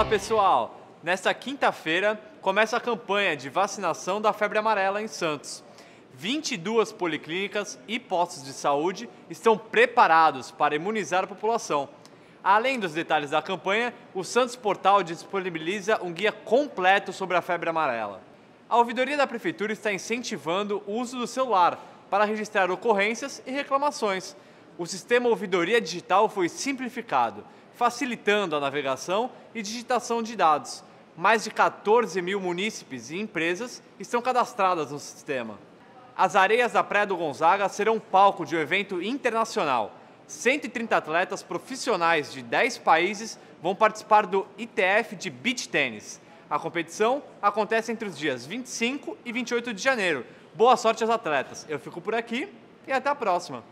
Fala pessoal! Nesta quinta-feira começa a campanha de vacinação da febre amarela em Santos. 22 policlínicas e postos de saúde estão preparados para imunizar a população. Além dos detalhes da campanha, o Santos Portal disponibiliza um guia completo sobre a febre amarela. A ouvidoria da Prefeitura está incentivando o uso do celular para registrar ocorrências e reclamações o sistema Ouvidoria Digital foi simplificado, facilitando a navegação e digitação de dados. Mais de 14 mil munícipes e empresas estão cadastradas no sistema. As areias da Praia do Gonzaga serão palco de um evento internacional. 130 atletas profissionais de 10 países vão participar do ITF de Beach Tennis. A competição acontece entre os dias 25 e 28 de janeiro. Boa sorte aos atletas. Eu fico por aqui e até a próxima.